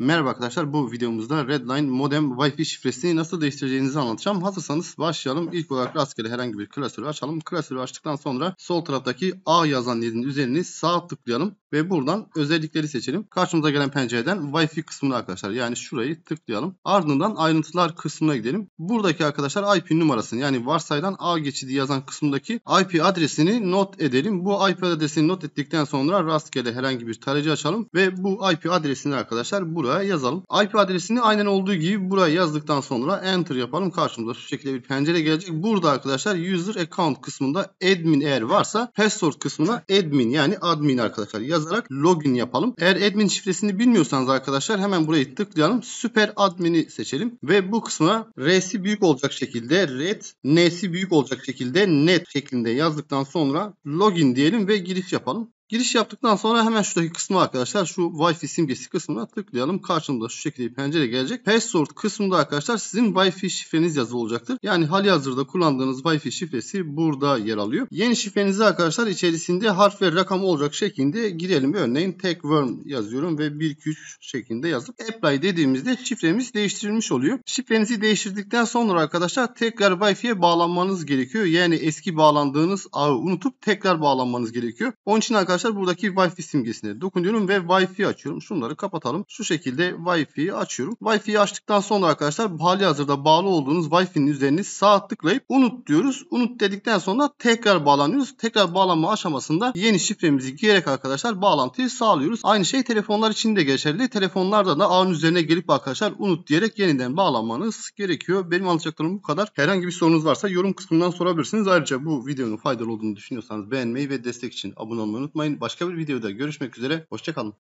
Merhaba arkadaşlar bu videomuzda Redline modem Wi-Fi şifresini nasıl değiştireceğinizi anlatacağım. Hazırsanız başlayalım. İlk olarak rastgele herhangi bir klasörü açalım. Klasörü açtıktan sonra sol taraftaki A yazan yerin üzerine sağ tıklayalım. Ve buradan özellikleri seçelim. Karşımıza gelen pencereden Wi-Fi kısmına arkadaşlar yani şurayı tıklayalım. Ardından ayrıntılar kısmına gidelim. Buradaki arkadaşlar IP numarasını yani varsayılan ağ geçidi yazan kısmındaki IP adresini not edelim. Bu IP adresini not ettikten sonra rastgele herhangi bir tarayıcı açalım ve bu IP adresini arkadaşlar buraya yazalım. IP adresini aynen olduğu gibi buraya yazdıktan sonra enter yapalım. Karşımıza şu şekilde bir pencere gelecek. Burada arkadaşlar user account kısmında admin eğer varsa password kısmına admin yani admin arkadaşlar yazalım yazarak login yapalım. Eğer admin şifresini bilmiyorsanız arkadaşlar hemen burayı tıklayalım. Süper admini seçelim ve bu kısma R'si büyük olacak şekilde red, N'si büyük olacak şekilde net şeklinde yazdıktan sonra login diyelim ve giriş yapalım. Giriş yaptıktan sonra hemen şuradaki kısmı arkadaşlar şu Wi-Fi simgesi kısmına tıklayalım. Karşımda şu şekilde bir pencere gelecek. Password kısmında arkadaşlar sizin Wi-Fi şifreniz yazılı olacaktır. Yani hali hazırda kullandığınız Wi-Fi şifresi burada yer alıyor. Yeni şifrenizi arkadaşlar içerisinde harf ve rakam olacak şekilde girelim. Örneğin techworm yazıyorum ve 123 şeklinde yazıp apply dediğimizde şifremiz değiştirilmiş oluyor. Şifrenizi değiştirdikten sonra arkadaşlar tekrar Wi-Fi'ye bağlanmanız gerekiyor. Yani eski bağlandığınız ağı unutup tekrar bağlanmanız gerekiyor. Onun için arkadaşlar arkadaşlar buradaki Wi-Fi simgesine dokunuyorum ve Wi-Fi açıyorum. Şunları kapatalım. Şu şekilde Wi-Fi'yi açıyorum. Wi-Fi'yi açtıktan sonra arkadaşlar hali hazırda bağlı olduğunuz Wi-Fi'nin üzerine sağ tıklayıp unut diyoruz. Unut dedikten sonra tekrar bağlanıyoruz. Tekrar bağlanma aşamasında yeni şifremizi girerek arkadaşlar bağlantıyı sağlıyoruz. Aynı şey telefonlar için de geçerli. Telefonlarda da ağın üzerine gelip arkadaşlar unut diyerek yeniden bağlanmanız gerekiyor. Benim anlatacaklarım bu kadar. Herhangi bir sorunuz varsa yorum kısmından sorabilirsiniz. Ayrıca bu videonun faydalı olduğunu düşünüyorsanız beğenmeyi ve destek için abone olmayı unutmayın unutmayın. Başka bir videoda görüşmek üzere. Hoşçakalın.